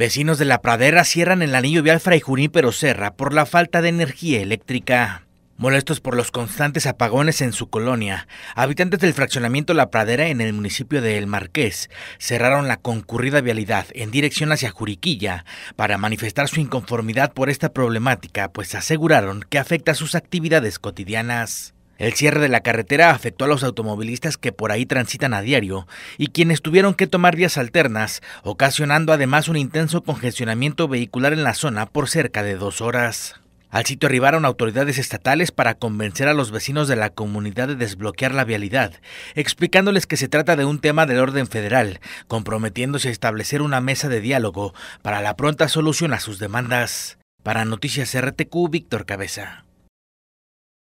Vecinos de la pradera cierran el anillo vial Fray Junípero Pero Serra por la falta de energía eléctrica. Molestos por los constantes apagones en su colonia, habitantes del fraccionamiento La Pradera en el municipio de El Marqués cerraron la concurrida vialidad en dirección hacia Juriquilla para manifestar su inconformidad por esta problemática, pues aseguraron que afecta sus actividades cotidianas. El cierre de la carretera afectó a los automovilistas que por ahí transitan a diario y quienes tuvieron que tomar vías alternas, ocasionando además un intenso congestionamiento vehicular en la zona por cerca de dos horas. Al sitio arribaron autoridades estatales para convencer a los vecinos de la comunidad de desbloquear la vialidad, explicándoles que se trata de un tema del orden federal, comprometiéndose a establecer una mesa de diálogo para la pronta solución a sus demandas. Para Noticias RTQ, Víctor Cabeza.